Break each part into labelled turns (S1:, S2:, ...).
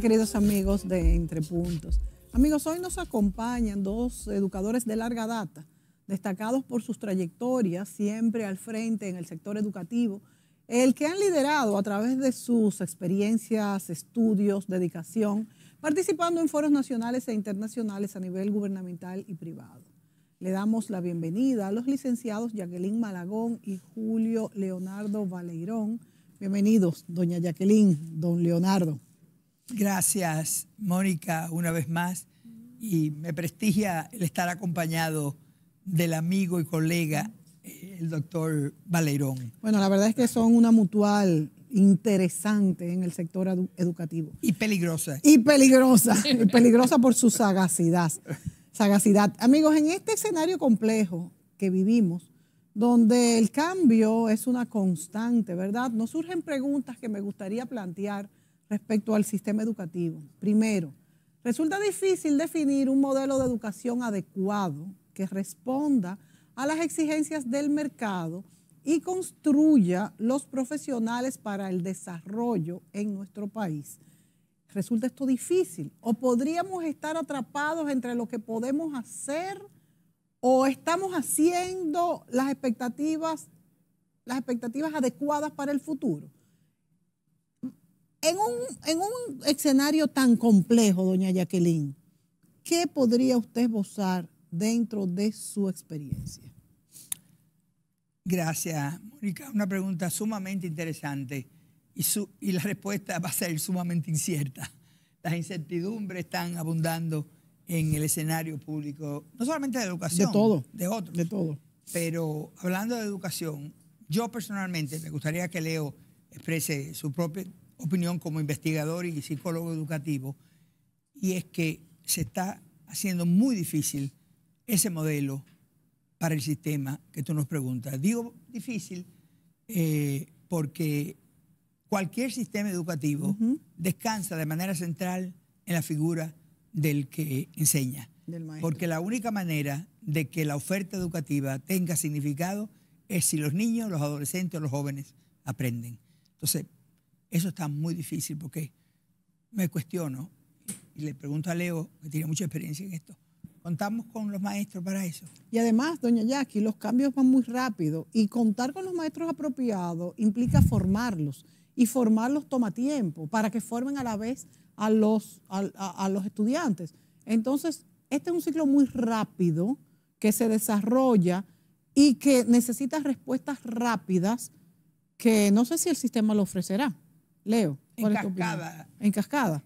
S1: queridos amigos de Entre Puntos. Amigos, hoy nos acompañan dos educadores de larga data, destacados por sus trayectorias, siempre al frente en el sector educativo, el que han liderado a través de sus experiencias, estudios, dedicación, participando en foros nacionales e internacionales a nivel gubernamental y privado. Le damos la bienvenida a los licenciados Jacqueline Malagón y Julio Leonardo Valleirón. Bienvenidos, doña Jacqueline, don Leonardo.
S2: Gracias, Mónica, una vez más. Y me prestigia el estar acompañado del amigo y colega, eh, el doctor Valerón.
S1: Bueno, la verdad es que son una mutual interesante en el sector educativo. Y peligrosa. Y peligrosa, y peligrosa por su sagacidad. Sagacidad. Amigos, en este escenario complejo que vivimos, donde el cambio es una constante, ¿verdad? Nos surgen preguntas que me gustaría plantear respecto al sistema educativo. Primero, resulta difícil definir un modelo de educación adecuado que responda a las exigencias del mercado y construya los profesionales para el desarrollo en nuestro país. Resulta esto difícil o podríamos estar atrapados entre lo que podemos hacer o estamos haciendo las expectativas las expectativas adecuadas para el futuro. En un, escenario tan complejo, doña Jacqueline, ¿qué podría usted gozar dentro de su experiencia?
S2: Gracias, Mónica. Una pregunta sumamente interesante y, y la respuesta va a ser sumamente incierta. Las incertidumbres están abundando en el escenario público, no solamente de educación, de todo, de otros, de todo. Pero hablando de educación, yo personalmente me gustaría que Leo exprese su propia opinión como investigador y psicólogo educativo, y es que se está haciendo muy difícil ese modelo para el sistema que tú nos preguntas. Digo difícil eh, porque cualquier sistema educativo descansa de manera central en la figura del que enseña. porque la única manera de que la oferta educativa tenga significado es si los niños, los adolescentes o los jóvenes aprenden. Entonces, eso está muy difícil porque me cuestiono y le pregunto a Leo, que tiene mucha experiencia en esto,
S1: contamos con los maestros para eso. Y además, doña Jackie, los cambios van muy rápido y contar con los maestros apropiados implica formarlos y formarlos toma tiempo para que formen a la vez a los, a los estudiantes. Entonces, este es un ciclo muy rápido que se desarrolla y que necesita respuestas rápidas que no sé si el sistema lo ofrecerá. Leo. En cascada. En cascada.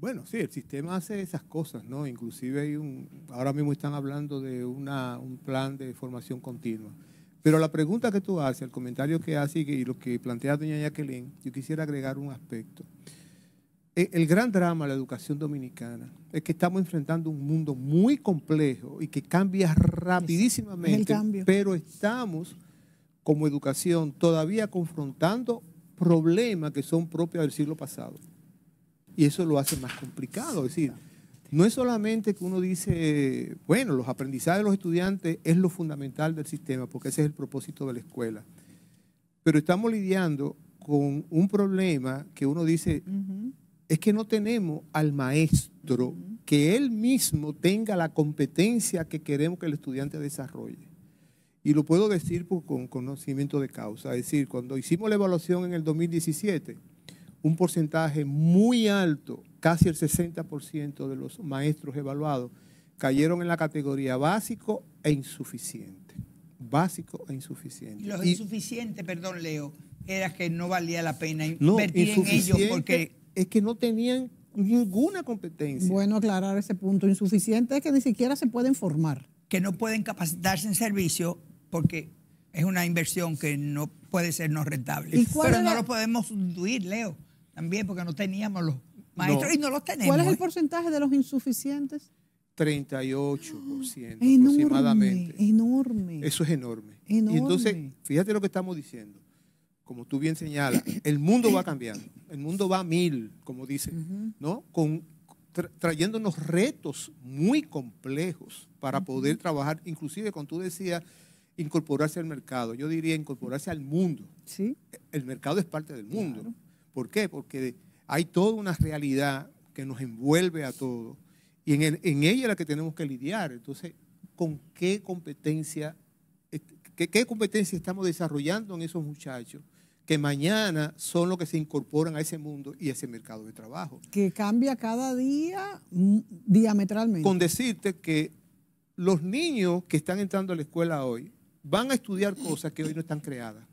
S3: Bueno, sí, el sistema hace esas cosas, ¿no? Inclusive hay un, ahora mismo están hablando de una, un plan de formación continua. Pero la pregunta que tú haces, el comentario que haces y, lo que plantea doña Jacqueline, yo quisiera agregar un aspecto. Eh, el, gran drama de la educación dominicana es que estamos enfrentando un mundo muy complejo y que cambia rapidísimamente, pero estamos como educación todavía confrontando problemas que son propios del siglo pasado. Y eso lo hace más complicado. Es decir, no es solamente que uno dice, bueno, los aprendizajes de los estudiantes es lo fundamental del sistema, porque ese es el propósito de la escuela. Pero estamos lidiando con un problema que uno dice, es que no tenemos al maestro que él mismo tenga la competencia que queremos que el estudiante desarrolle. Y lo puedo decir con conocimiento de causa. Es decir, cuando hicimos la evaluación en el 2017, un porcentaje muy alto, casi el 60% de los maestros evaluados, cayeron en la categoría básico e insuficiente. Básico e insuficiente. Y
S2: los insuficientes, perdón, Leo, era que no valía la pena invertir en ellos porque...
S1: Es que no tenían ninguna competencia. Bueno, aclarar ese punto. Insuficiente es que ni siquiera se pueden formar que no pueden capacitarse en servicio porque
S2: es una inversión que no puede ser no rentable. Pero no lo podemos sustituir, Leo, también porque no teníamos los maestros y no los tenemos. ¿Cuál es el ¿eh?
S1: porcentaje de los insuficientes?
S3: 38% enorme, aproximadamente.
S1: Enorme.
S3: Eso es enorme.
S1: Y entonces,
S3: fíjate lo que estamos diciendo. Como tú bien señalas, el mundo va cambiando. El mundo va a mil, como dicen, ¿no? trayéndonos retos muy complejos para poder trabajar, inclusive, como tú decías, incorporarse al mercado, yo diría incorporarse al mundo. ¿Sí? El mercado es parte del mundo. ¿Por qué? Porque hay toda una realidad que nos envuelve a todos y en, ella es la que tenemos que lidiar. Entonces, ¿con qué competencia, eh, qué competencia estamos desarrollando en esos muchachos? que mañana son los que se incorporan a ese mundo y a ese mercado de trabajo.
S1: Que cambia cada día mm, diametralmente. Con
S3: decirte que los niños que están entrando a la escuela hoy van a estudiar cosas que hoy no están creadas.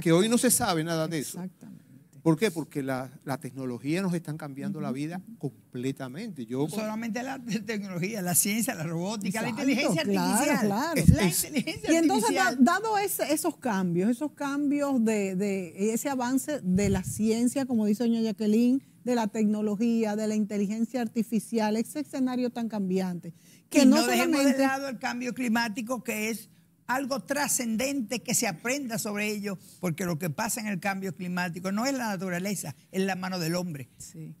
S3: Que hoy no se sabe nada de eso. Exactamente. ¿Por qué? Porque la, la tecnología nos están cambiando la vida completamente. Yo, solamente la tecnología, la ciencia, la robótica,
S2: la inteligencia artificial. Claro, claro. y entonces,
S1: dado esos cambios, esos cambios de, ese avance de la ciencia, como dice doña Jacqueline, de la tecnología, de la inteligencia artificial, ese escenario tan cambiante. Que no, no el cambio
S2: climático
S1: que es algo trascendente
S2: que se aprenda sobre ello, porque lo que pasa en el cambio climático no es la naturaleza, es la mano del hombre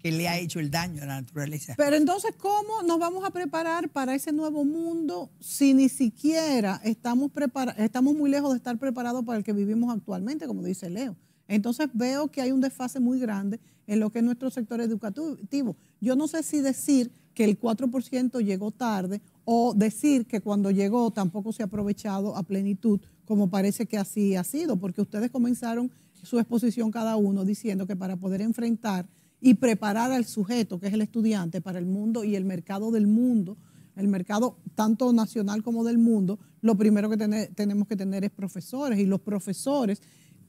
S2: que le ha hecho el daño a la naturaleza. Pero
S1: entonces, ¿cómo nos vamos a preparar para ese nuevo mundo si ni siquiera estamos, preparados estamos muy lejos de estar preparados para el que vivimos actualmente, como dice Leo? Entonces veo que hay un desfase muy grande en lo que es nuestro sector educativo. Yo no sé si decir que el 4% llegó tarde o decir que cuando llegó tampoco se ha aprovechado a plenitud, como parece que así ha sido, porque ustedes comenzaron su exposición cada uno diciendo que para poder enfrentar y preparar al sujeto, que es el estudiante, para el mundo y el mercado del mundo, el mercado tanto nacional como del mundo, lo primero que tenemos que tener es profesores. Y los profesores,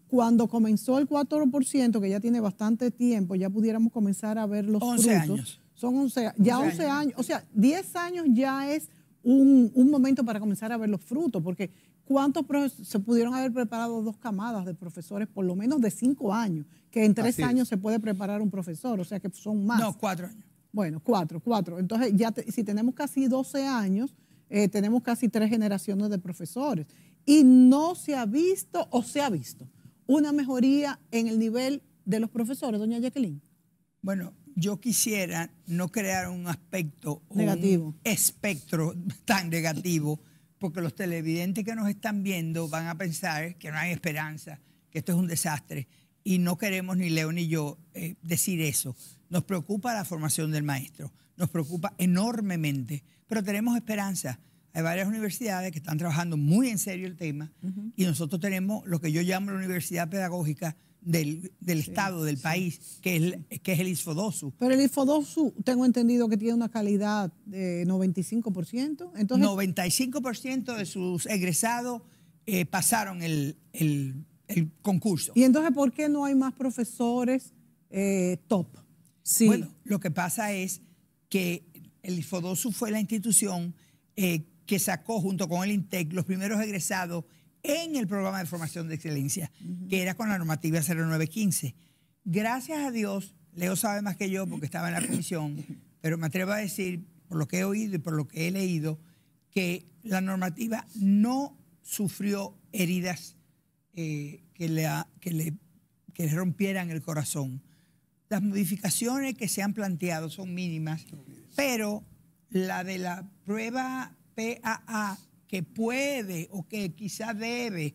S1: cuando comenzó el 4%, que ya tiene bastante tiempo, ya pudiéramos comenzar a ver los 11 frutos. Son 11, ya 11, años. O sea, 10 años ya es un, momento para comenzar a ver los frutos, porque ¿cuántos profesores, se pudieron haber preparado dos camadas de profesores, por lo menos de 5 años? Que en tres años se puede preparar un profesor, o sea que son más. No, 4 años. Bueno, 4, 4. Entonces, ya si tenemos casi 12 años, eh, tenemos casi tres generaciones de profesores. Y no se ha visto o se ha visto una mejoría en el nivel de los profesores, doña Jacqueline?
S2: Bueno, yo quisiera no crear un aspecto negativo. Un espectro tan negativo, porque los televidentes que nos están viendo van a pensar que no hay esperanza, que esto es un desastre, y no queremos ni Leo ni yo eh, decir eso. Nos preocupa la formación del maestro, nos preocupa enormemente, pero tenemos esperanza. Hay varias universidades que están trabajando muy en serio el tema y nosotros tenemos lo que yo llamo la universidad pedagógica, del, Estado, del país, que es, que es el isfodosu.
S1: Pero el isfodosu, tengo entendido que tiene una calidad de 95%. Entonces...
S2: 95% de sus egresados eh, pasaron el, concurso. ¿Y
S1: entonces por qué no hay más profesores
S2: eh, top? Sí. Bueno, lo que pasa es que el isfodosu fue la institución eh, que sacó junto con el INTEC los primeros egresados en el programa de formación de excelencia, que era con la normativa 0915. Gracias a Dios, Leo sabe más que yo porque estaba en la comisión, pero me atrevo a decir, por lo que he oído y por lo que he leído, que la normativa no sufrió heridas eh, que, le, que le rompieran el corazón. Las modificaciones que se han planteado son mínimas, pero la de la prueba PAA que puede o que quizá debe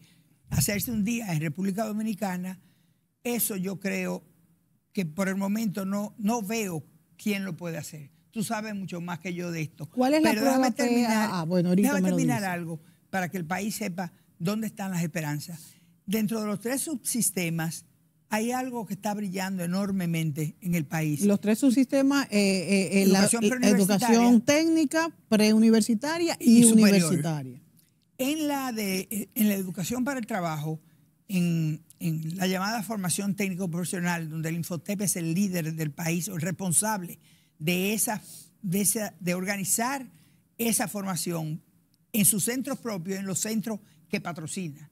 S2: hacerse un día en República Dominicana, eso yo creo que por el momento no, no veo quién lo puede hacer. Tú sabes mucho más que yo de esto. ¿Cuál es Pero la déjame terminar, ah, ah, déjame terminar algo para que el país sepa dónde están las esperanzas. Dentro de los tres subsistemas, hay algo que está brillando enormemente en el país.
S1: Los tres subsistemas, eh, eh, educación, la, e, educación técnica, preuniversitaria y, universitaria.
S2: En la, de, eh, en la educación para el trabajo, en, la llamada formación técnico-profesional, donde el Infotep es el líder del país o el responsable de, esa, de, de organizar esa formación en sus centros propios, en los centros que patrocina.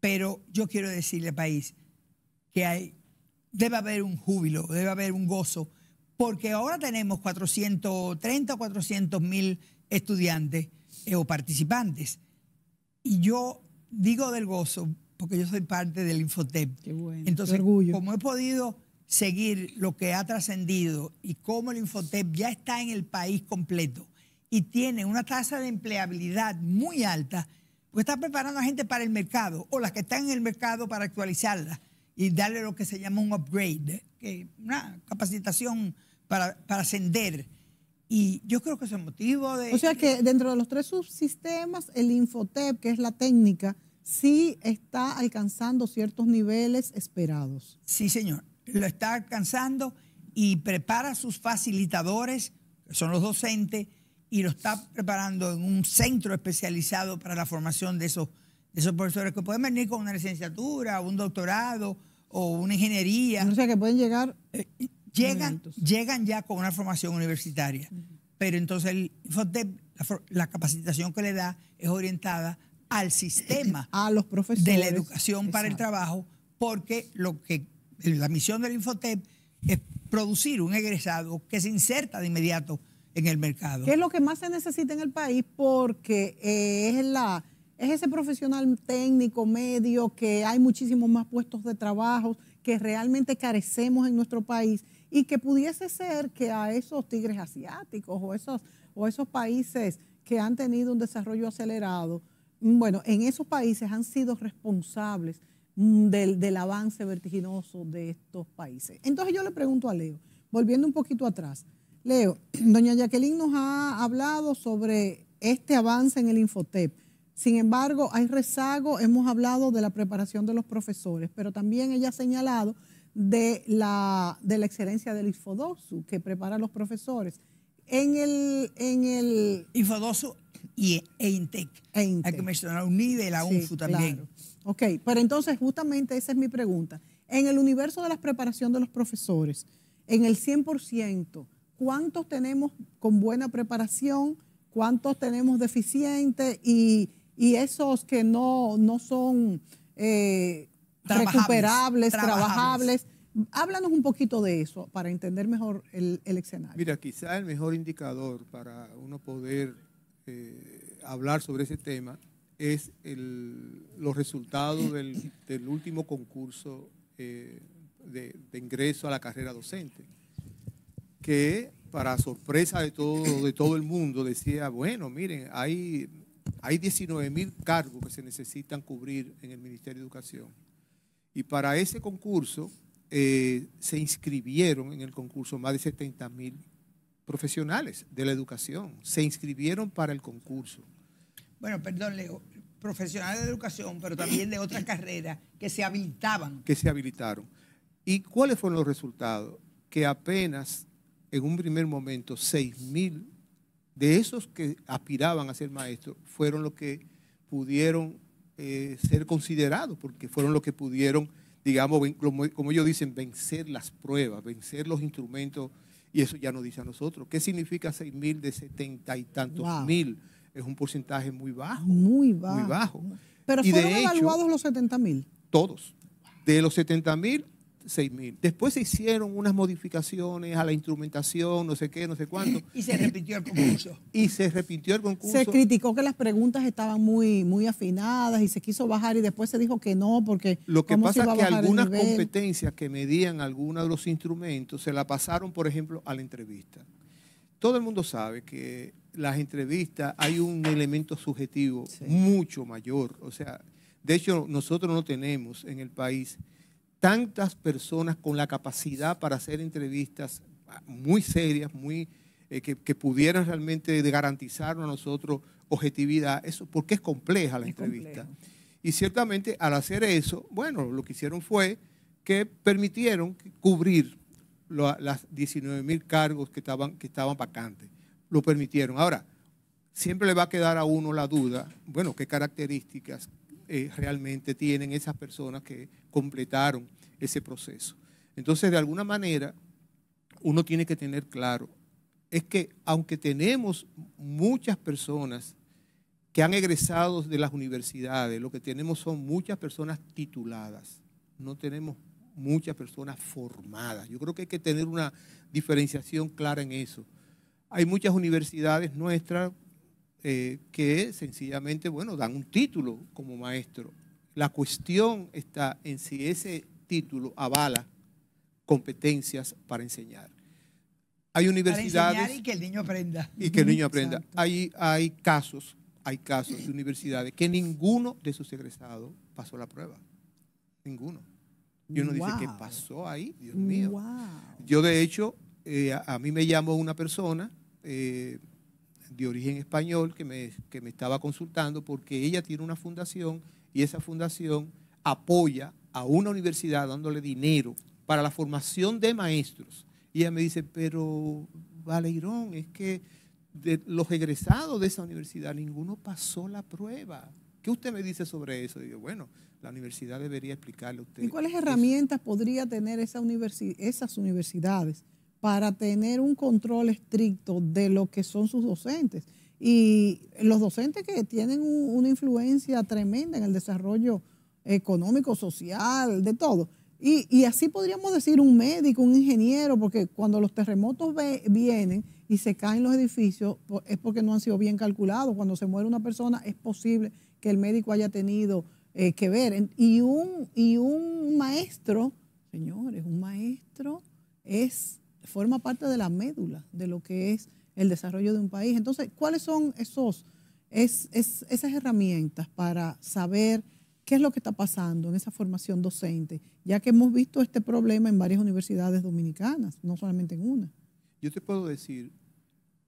S2: Pero yo quiero decirle, al país, que hay, debe haber un júbilo, debe haber un gozo, porque ahora tenemos 430 o 400 mil estudiantes eh, o participantes. Y yo digo del gozo, porque yo soy parte del Infotep. Qué bueno, Entonces, como he podido seguir lo que ha trascendido y cómo el Infotep ya está en el país completo y tiene una tasa de empleabilidad muy alta, pues está preparando a gente para el mercado o las que están en el mercado para actualizarlas y darle lo que se llama un upgrade, que una capacitación para, para ascender. Y yo creo que es el motivo de... O sea que
S1: dentro de los tres subsistemas, el Infotep, que es la técnica, sí está alcanzando ciertos niveles esperados. Sí, señor, lo está alcanzando
S2: y prepara a sus facilitadores, que son los docentes, y lo está preparando en un centro especializado para la formación de esos, de esos profesores que pueden venir con una licenciatura, un doctorado o una ingeniería. O sea, que pueden llegar. Eh, eh, llegan, llegan ya con una formación universitaria, pero entonces el Infotep, la, capacitación que le da es orientada al sistema a los profesores de la educación para el trabajo, porque lo que la misión del Infotep es producir un egresado que se inserta de inmediato en el mercado. ¿Qué es
S1: lo que más se necesita en el país? Porque eh, es la es ese profesional técnico, medio, que hay muchísimos más puestos de trabajo, que realmente carecemos en nuestro país y que pudiese ser que a esos tigres asiáticos o esos, o esos países que han tenido un desarrollo acelerado, mm, bueno, en esos países han sido responsables mm, del, del avance vertiginoso de estos países. Entonces yo le pregunto a Leo, volviendo un poquito atrás, Leo, doña Jacqueline nos ha hablado sobre este avance en el Infotep sin embargo, hay rezago, hemos hablado de la preparación de los profesores, pero también ella ha señalado de la, de la excelencia del IFODOSU que prepara a los profesores. En el, en el
S2: IFODOSU y e INTEC. Hay e que mencionar UNIDE y la UNFU también.
S1: Ok, pero entonces justamente esa es mi pregunta. En el universo de la preparación de los profesores, en el 100%, ¿cuántos tenemos con buena preparación? ¿Cuántos tenemos deficientes? Y y esos que no, son eh, recuperables, trabajables. Háblanos un poquito de eso para entender mejor el, el escenario.
S3: Mira, quizá el mejor indicador para uno poder eh, hablar sobre ese tema es el, los resultados del, último concurso eh, de, de, ingreso a la carrera docente, que para sorpresa de todo, de todo el mundo decía, bueno, miren, hay hay 19 mil cargos que se necesitan cubrir en el Ministerio de Educación. Y para ese concurso eh, se inscribieron en el concurso más de 70.000 profesionales de la educación. Se inscribieron para el concurso.
S2: Bueno, perdón, profesionales de educación, pero también de otras carreras que se habilitaban.
S3: Que se habilitaron. ¿Y cuáles fueron los resultados? Que apenas en un primer momento 6.000. mil de esos que aspiraban a ser maestros, fueron los que pudieron eh, ser considerados, porque fueron los que pudieron, digamos, como, ellos dicen, vencer las pruebas, vencer los instrumentos, y eso ya nos dice a nosotros. ¿Qué significa seis mil de setenta y tantos mil? Es un porcentaje muy bajo.
S1: Muy bajo. Muy bajo. Pero fueron evaluados los 70 mil.
S3: Todos. De los 70 mil 6.000. Después se hicieron unas modificaciones a la instrumentación, no sé qué, no sé cuánto. Y se repitió el concurso. Y se repitió el concurso. Se criticó
S1: que las preguntas estaban muy, muy afinadas y se quiso bajar y después se dijo que no porque... Lo que pasa es que algunas competencias
S3: que medían algunos de los instrumentos se la pasaron, por ejemplo, a la entrevista. Todo el mundo sabe que las entrevistas hay un elemento subjetivo mucho mayor. O sea, de hecho nosotros no tenemos en el país tantas personas con la capacidad para hacer entrevistas muy serias, muy, eh, que, pudieran realmente garantizarnos a nosotros objetividad, eso porque es compleja la entrevista. Y ciertamente al hacer eso, bueno, lo que hicieron fue que permitieron cubrir las 19 mil cargos que estaban, que estaban vacantes. Lo permitieron. Ahora, siempre le va a quedar a uno la duda, bueno, qué características, eh, realmente tienen esas personas que completaron ese proceso. Entonces, de alguna manera, uno tiene que tener claro, es que aunque tenemos muchas personas que han egresado de las universidades, lo que tenemos son muchas personas tituladas, no tenemos muchas personas formadas. Yo creo que hay que tener una diferenciación clara en eso. Hay muchas universidades nuestras eh, que sencillamente, bueno, dan un título como maestro. La cuestión está en si ese título avala competencias para enseñar. Hay universidades...
S2: y que el niño aprenda. Y que el niño
S3: aprenda. Hay, hay casos, hay casos de universidades que ninguno de sus egresados pasó la prueba. Ninguno. Y uno dice, ¿qué pasó ahí? Dios mío. Yo de hecho, eh, a, mí me llamó una persona eh, de origen español que me, me estaba consultando porque ella tiene una fundación y esa fundación apoya a una universidad dándole dinero para la formación de maestros. Y ella me dice, pero Valerón es que de los egresados de esa universidad ninguno pasó la prueba. ¿Qué usted me dice sobre eso? Y yo, bueno, la universidad debería explicarle a usted. ¿Y cuáles
S1: herramientas podría tener esa esas universidades para tener un control estricto de lo que son sus docentes. Y los docentes que tienen una influencia tremenda en el desarrollo económico, social, de todo. Y, así podríamos decir un médico, un ingeniero, porque cuando los terremotos vienen y se caen los edificios es porque no han sido bien calculados. Cuando se muere una persona es posible que el médico haya tenido eh, que ver. Y un, y un maestro, señores, un maestro es forma parte de la médula de lo que es el desarrollo de un país. Entonces, ¿cuáles son esos, esas herramientas para saber qué es lo que está pasando en esa formación docente, ya que hemos visto este problema en varias universidades dominicanas, no solamente en una?
S3: Yo te puedo decir,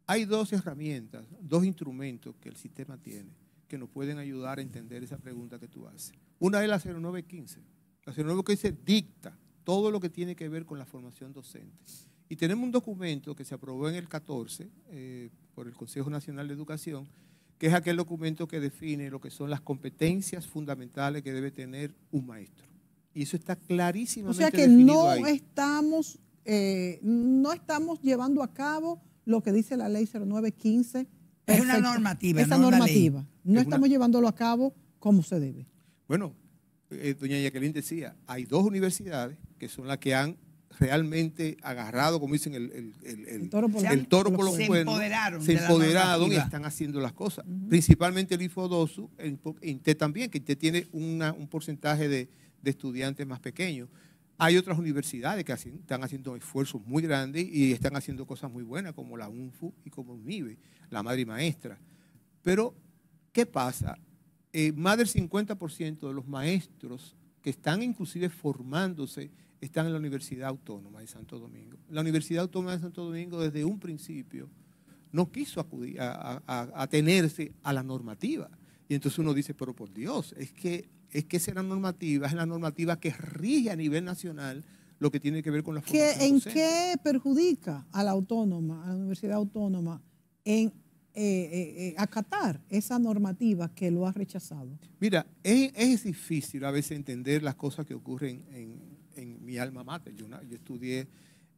S3: hay dos herramientas, dos instrumentos que el sistema tiene que nos pueden ayudar a entender esa pregunta que tú haces. Una es la 0915. La 0915 dicta todo lo que tiene que ver con la formación docente. Y tenemos un documento que se aprobó en el 14 eh, por el Consejo Nacional de Educación, que es aquel documento que define lo que son las competencias fundamentales que debe tener un maestro. Y eso está clarísimo. O sea que no
S1: estamos eh, no estamos llevando a cabo lo que dice la ley 0915. Es una normativa. Es una normativa. No estamos llevándolo a cabo como se debe.
S3: Bueno, eh, doña Jacqueline decía, hay dos universidades que son las que han realmente agarrado, como dicen, el, el, toro por, los se Empoderaron se empoderaron y están haciendo las cosas. Principalmente el IFODOSU, INTE también, que tiene una, un porcentaje de, estudiantes más pequeños. Hay otras universidades que están haciendo esfuerzos muy grandes y están haciendo cosas muy buenas, como la UNFU y como UNIVE, la madre maestra. Pero, ¿qué pasa? Eh, más del 50% de los maestros que están inclusive formándose están en la Universidad Autónoma de Santo Domingo. La Universidad Autónoma de Santo Domingo desde un principio no quiso acudir atenerse a la normativa. Y entonces uno dice, pero por Dios, es que, es que esa normativa es la normativa que rige a nivel nacional lo que tiene que ver con la formación ¿En qué
S1: perjudica a la autónoma, a la universidad autónoma, en eh, eh, eh, acatar esa normativa que lo ha rechazado?
S3: Mira, es, difícil a veces entender las cosas que ocurren en, en mi alma mater. Yo, estudié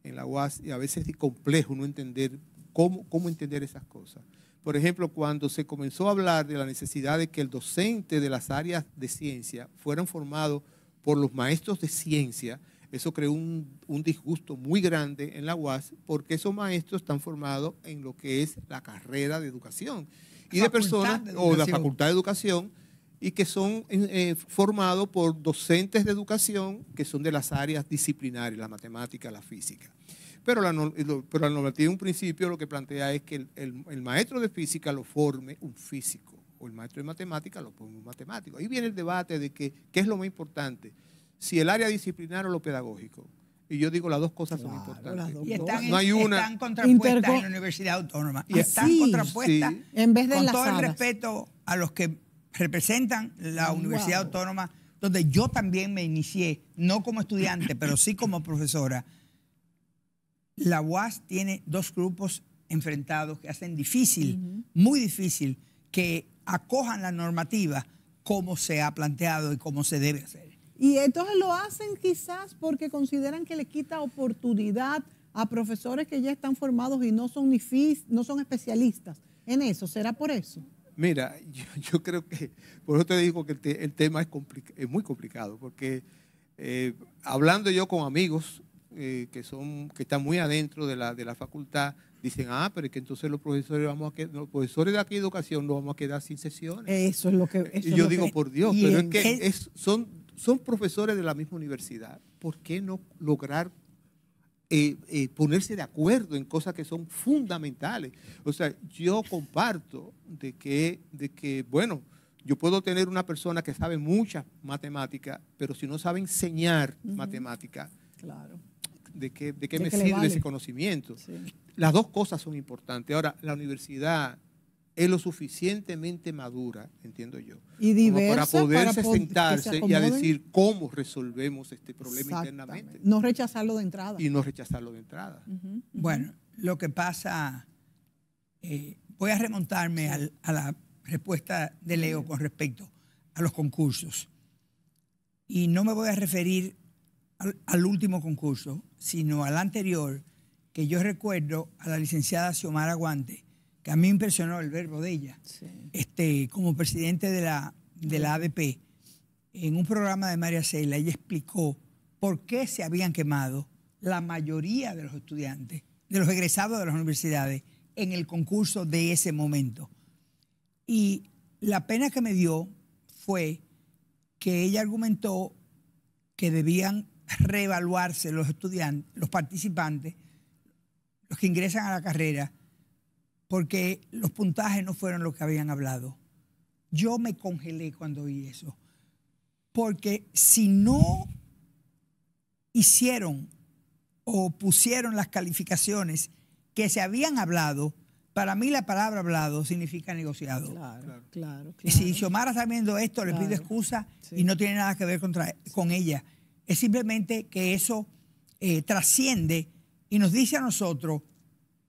S3: en la UAS y a veces es complejo no entender cómo, entender esas cosas. Por ejemplo, cuando se comenzó a hablar de la necesidad de que el docente de las áreas de ciencia fueran formados por los maestros de ciencia, eso creó un, disgusto muy grande en la UAS porque esos maestros están formados en lo que es la carrera de educación. Y de personas, de o la facultad de educación, y que son eh, formados por docentes de educación que son de las áreas disciplinarias, la matemática, la física. Pero la, pero normativa en un principio lo que plantea es que el, maestro de física lo forme un físico o el maestro de matemática lo forme un matemático. Ahí viene el debate de que, qué es lo más importante, si el área disciplinar o lo pedagógico. Y yo digo, las dos cosas son importantes.
S1: y están, no hay una... contrapuestas en la
S3: Universidad Autónoma.
S2: Y están contrapuestas en vez de con todo el respeto a los que representan la Universidad Autónoma, donde yo también me inicié, no como estudiante, pero sí como profesora. La UAS tiene dos grupos enfrentados que hacen difícil, muy difícil, que acojan la normativa como se ha planteado y como se debe
S4: hacer.
S1: Y entonces lo hacen quizás porque consideran que le quita oportunidad a profesores que ya están formados y no son ni no son especialistas en eso. ¿Será por eso?
S3: Mira, yo, creo que, por eso te digo que el, tema es, es, muy complicado, porque eh, hablando yo con amigos eh, que, son, que están muy adentro de la, de la facultad, dicen, ah, pero es que entonces los profesores vamos a los profesores de aquí de educación nos vamos a quedar sin sesiones.
S1: Eso es lo que... y yo digo, por Dios, pero es que
S3: son, son profesores de la misma universidad. ¿Por qué no lograr ponerse de acuerdo en cosas que son fundamentales. O sea, yo comparto de que, de que bueno, yo puedo tener una persona que sabe mucha matemática, pero si no sabe enseñar matemática, claro. ¿de qué, de qué me sirve ese conocimiento? Las dos cosas son importantes. Ahora, la universidad es lo suficientemente madura, entiendo yo, y para poder sentarse y a decir cómo resolvemos este problema internamente.
S1: No rechazarlo de entrada. Y no
S3: rechazarlo de entrada. Bueno,
S2: lo que pasa, eh, voy a remontarme a la respuesta de Leo con respecto a los concursos. Y no me voy a referir al, al último concurso, sino al anterior, que yo recuerdo a la licenciada Xiomara Guante que a mí me impresionó el verbo de ella, este, como presidente de la, de la ABP, en un programa de María Cela, ella explicó por qué se habían quemado la mayoría de los estudiantes, de los egresados de las universidades, en el concurso de ese momento. Y la pena que me dio fue que ella argumentó que debían reevaluarse los estudiantes, los participantes, los que ingresan a la carrera, porque los puntajes no fueron los que habían hablado. Yo me congelé cuando oí eso, porque si no hicieron o pusieron las calificaciones que se habían hablado, para mí la palabra hablado significa negociado. Claro,
S1: claro, claro.
S2: Y si Xiomara está viendo esto, le pido excusa y no tiene nada que ver con ella. Es simplemente que eso eh, trasciende y nos dice a nosotros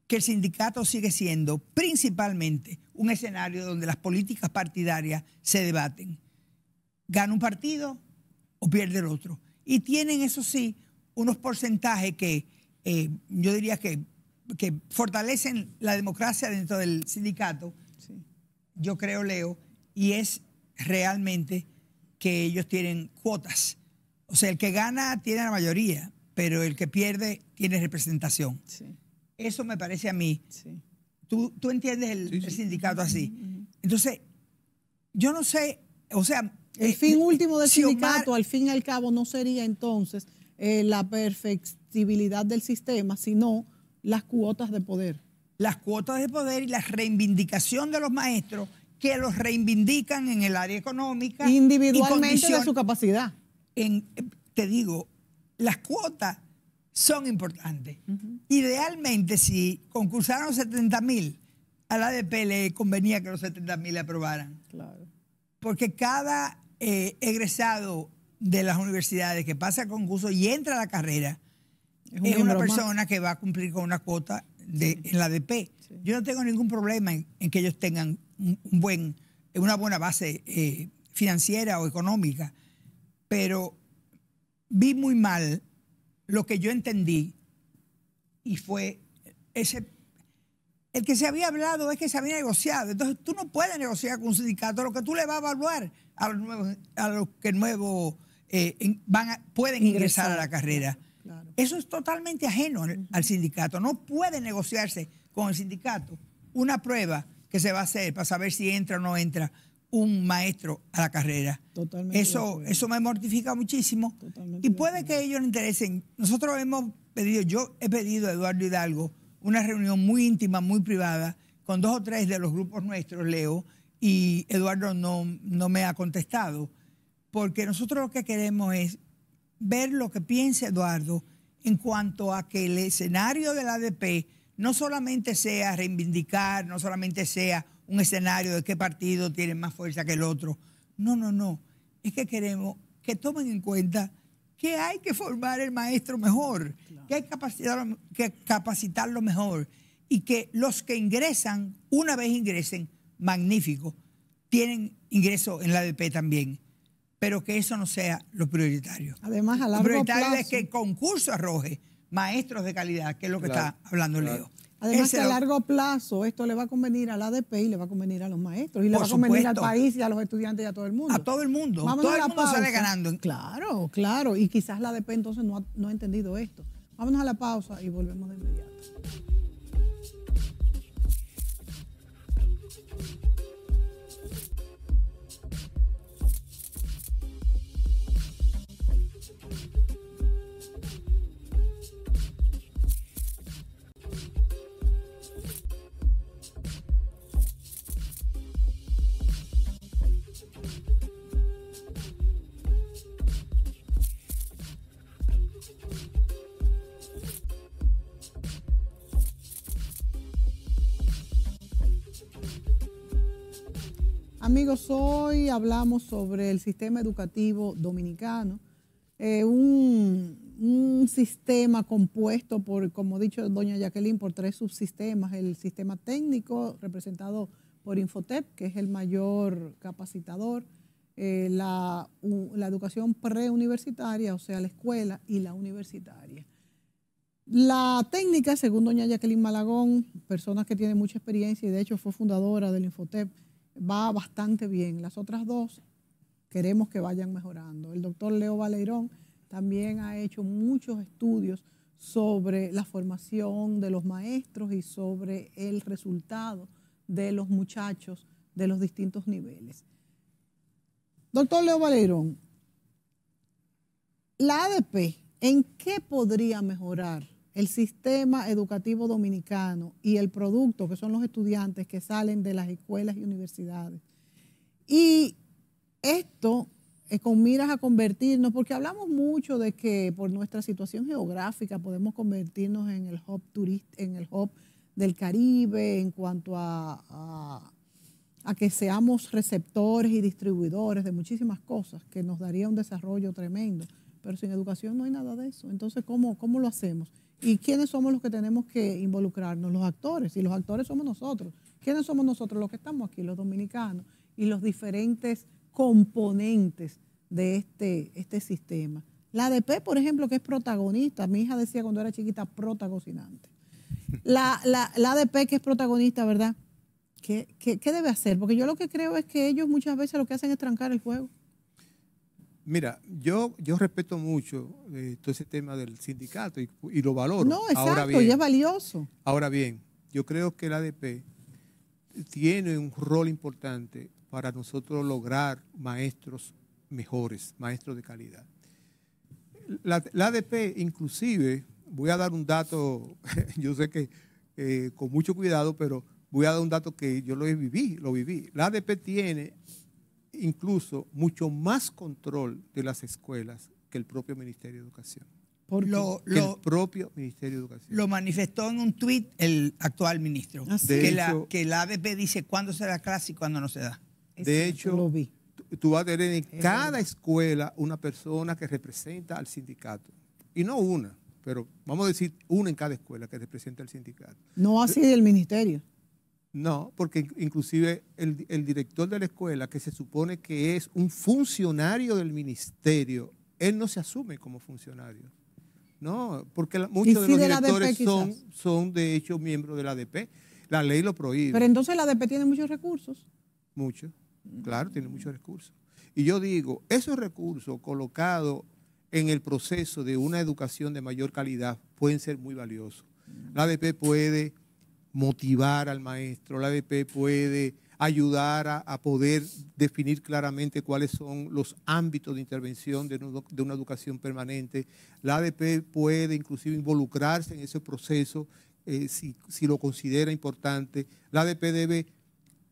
S2: que el sindicato sigue siendo principalmente un escenario donde las políticas partidarias se debaten. Gana un partido o pierde el otro. Y tienen, eso sí, unos porcentajes que eh, yo diría que, fortalecen la democracia dentro del sindicato, yo creo, Leo, y es realmente que ellos tienen cuotas. O sea, el que gana tiene la mayoría, pero el que pierde tiene representación. Sí. Eso me parece a mí. Tú, entiendes el, sindicato así.
S1: Entonces, yo no sé, o sea... El eh, fin último del sindicato, al fin y al cabo, no sería entonces eh, la perfectibilidad del sistema, sino las cuotas de poder. Las cuotas de poder y la reivindicación de los
S2: maestros que los reivindican en el área económica. Individualmente y su capacidad. En, eh, te digo, las cuotas son importantes. Idealmente, si concursaron 70 mil, a la ADP le convenía que los 70 mil aprobaran. Claro. Porque cada eh, egresado de las universidades que pasa el concurso y entra a la carrera
S4: es, una persona
S2: que va a cumplir con una cuota de, en la ADP. Yo no tengo ningún problema en, que ellos tengan buen, una buena base eh, financiera o económica, pero vi muy mal lo que yo entendí y fue ese... El que se había hablado es que se había negociado. Entonces tú no puedes negociar con un sindicato lo que tú le vas a evaluar a los, a los que nuevos eh, van pueden ingresar. a la carrera. Eso es totalmente ajeno al, sindicato. No puede negociarse con el sindicato una prueba que se va a hacer para saber si entra o no entra un maestro a la carrera. Totalmente eso, eso me mortifica muchísimo. y puede que ellos le interesen. Nosotros hemos pedido, yo he pedido a Eduardo Hidalgo una reunión muy íntima, muy privada, con dos o tres de los grupos nuestros, Leo, y Eduardo no, no me ha contestado, porque nosotros lo que queremos es ver lo que piensa Eduardo en cuanto a que el escenario del ADP no solamente sea reivindicar, no solamente sea un escenario de qué partido tiene más fuerza que el otro. No, no, no. Es que queremos que tomen en cuenta que hay que formar el maestro mejor, que hay capacitarlo, que capacitarlo mejor y que los que ingresan, una vez ingresen, magnífico, tienen ingreso en la ADP también, pero que eso no sea lo prioritario.
S1: Además, a largo lo prioritario es que
S2: el concurso arroje maestros de calidad, que es lo que está hablando Leo.
S1: Además que a largo plazo esto le va a convenir a la ADP y le va a convenir a los maestros y le va a convenir al país y a los estudiantes y a todo el mundo. A todo el mundo. vamos todo a la el mundo pausa. sale ganando. Claro, claro. Y quizás la ADP entonces no ha, no ha entendido esto. Vámonos a la pausa y volvemos de inmediato. hoy hablamos sobre el sistema educativo dominicano, eh, un, sistema compuesto por, como ha dicho doña Jacqueline, por tres subsistemas. El sistema técnico, representado por Infotep, que es el mayor capacitador, eh, la, la educación preuniversitaria, o sea, la escuela, y la universitaria. La técnica, según doña Jacqueline Malagón, persona que tiene mucha experiencia y de hecho fue fundadora del Infotep, va bastante bien. Las otras dos queremos que vayan mejorando. El doctor Leo valerón también ha hecho muchos estudios sobre la formación de los maestros y sobre el resultado de los muchachos de los distintos niveles. Doctor Leo Valerón, la ADP, ¿en qué podría mejorar el sistema educativo dominicano y el producto, que son los estudiantes que salen de las escuelas y universidades. Y esto es eh, con miras a convertirnos, porque hablamos mucho de que por nuestra situación geográfica podemos convertirnos en el hub en el del Caribe, en cuanto a, a, que seamos receptores y distribuidores de muchísimas cosas, que nos daría un desarrollo tremendo. Pero sin educación no hay nada de eso. Entonces, cómo lo hacemos? ¿Y quiénes somos los que tenemos que involucrarnos? Los actores, y los actores somos nosotros. ¿Quiénes somos nosotros los que estamos aquí, los dominicanos, y los diferentes componentes de este, este sistema? La ADP, por ejemplo, que es protagonista, mi hija decía cuando era chiquita, protagocinante. La, la, ADP, que es protagonista, ¿verdad? ¿Qué, qué, debe hacer? Porque yo lo que creo es que ellos muchas veces lo que hacen es trancar el juego.
S3: Mira, yo, yo respeto mucho eh, todo ese tema del sindicato y, lo valoro. No, exacto, y es valioso. Ahora bien, yo creo que la ADP tiene un rol importante para nosotros lograr maestros mejores, maestros de calidad. La, ADP, inclusive, voy a dar un dato, yo sé que eh, con mucho cuidado, pero voy a dar un dato que yo lo viví, lo viví. La ADP tiene incluso mucho más control de las escuelas que el propio Ministerio de Educación.
S4: Por lo, el
S3: propio Ministerio de Educación.
S4: Lo
S2: manifestó en un tuit el actual ministro, ah, que, la, que ABP dice cuándo se da clase
S3: y cuándo no se da. De hecho, Tú, vas a tener en cada escuela una persona que representa al sindicato. Y no una, pero vamos a decir una en cada escuela que representa al sindicato.
S1: No así del ministerio.
S3: No, porque inclusive el, director de la escuela, que se supone que es un funcionario del ministerio, él no se asume como funcionario. No, porque muchos de los directores son, son de hecho miembros de la ADP. La ley lo prohíbe. Pero
S1: entonces la ADP tiene muchos recursos.
S3: Muchos, claro, tiene muchos recursos. Y yo digo, esos recursos colocados en el proceso de una educación de mayor calidad pueden ser muy valiosos. La ADP puede motivar al maestro. La ADP puede ayudar a, poder definir claramente cuáles son los ámbitos de intervención de, una educación permanente. La ADP puede inclusive involucrarse en ese proceso eh, si, lo considera importante. La ADP debe,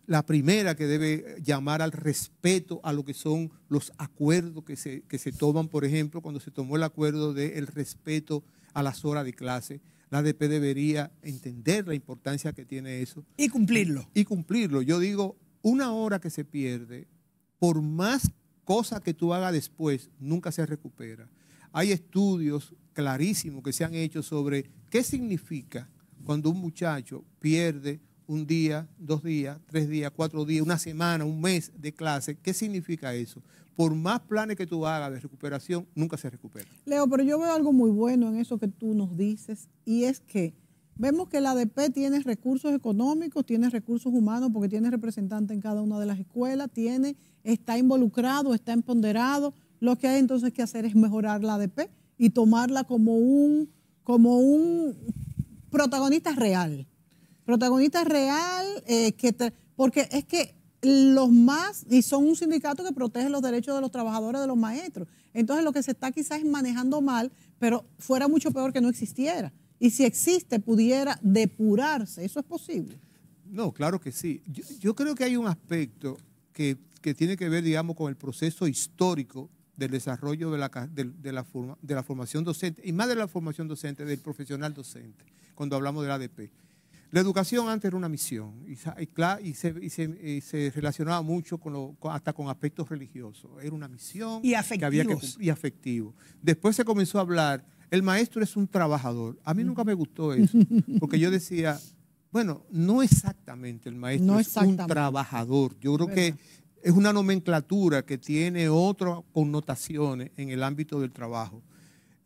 S3: la primera que debe llamar al respeto a lo que son los acuerdos que se, toman, por ejemplo, cuando se tomó el acuerdo del respeto a las horas de clase. La ADP debería entender la importancia que tiene eso. Y cumplirlo. Y cumplirlo. Yo digo, una hora que se pierde, por más cosa que tú hagas después, nunca se recupera. Hay estudios clarísimos que se han hecho sobre qué significa cuando un muchacho pierde un día, dos días, tres días, cuatro días, una semana, un mes de clase. ¿Qué significa eso? Por más planes que tú hagas de recuperación, nunca se recupera.
S1: Leo, pero yo veo algo muy bueno en eso que tú nos dices y es que vemos que la ADP tiene recursos económicos, tiene recursos humanos porque tiene representante en cada una de las escuelas, tiene, está involucrado, está empoderado. Lo que hay entonces que hacer es mejorar la ADP y tomarla como un, como un protagonista real Protagonista real, eh, que porque es que los más, y son un sindicato que protege los derechos de los trabajadores, de los maestros. Entonces lo que se está quizás es manejando mal, pero fuera mucho peor que no existiera. Y si existe, pudiera depurarse. ¿Eso es posible?
S3: No, claro que sí.
S1: Yo, creo que hay un
S3: aspecto que, tiene que ver, digamos, con el proceso histórico del desarrollo de la, la forma, de la formación docente, y más de la formación docente, del profesional docente, cuando hablamos del ADP. La educación antes era una misión y, se, relacionaba mucho hasta con aspectos religiosos. Era una misión y afectivo. Después se comenzó a hablar, el maestro es un trabajador. A mí nunca me gustó eso, porque yo decía, bueno, no exactamente el maestro es un trabajador. Yo creo que es una nomenclatura que tiene otras connotaciones en el ámbito del trabajo.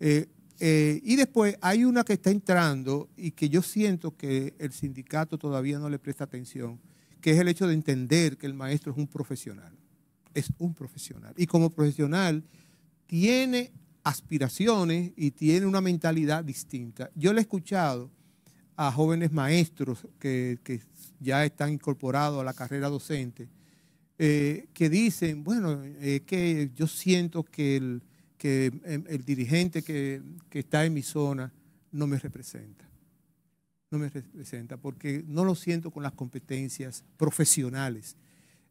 S3: Eh, eh, y después hay una que está entrando y que yo siento que el sindicato todavía no le presta atención, que es el hecho de entender que el maestro es un profesional. Es un profesional. Y como profesional tiene aspiraciones y tiene una mentalidad distinta. Yo le he escuchado a jóvenes maestros que, ya están incorporados a la carrera docente, eh, que dicen, bueno, eh, que yo siento que el, que em, el dirigente que, está en mi zona no me representa. No me representa porque no lo siento con las competencias profesionales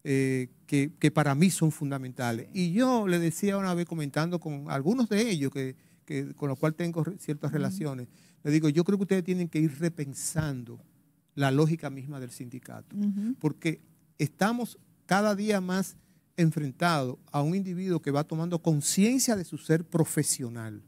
S3: eh, que, para mí son fundamentales. Y yo le decía una vez comentando con algunos de ellos, que, con los cuales tengo ciertas relaciones, le digo, yo creo que ustedes tienen que ir repensando la lógica misma del sindicato, porque estamos cada día más enfrentado a un individuo que va tomando conciencia de su ser profesional.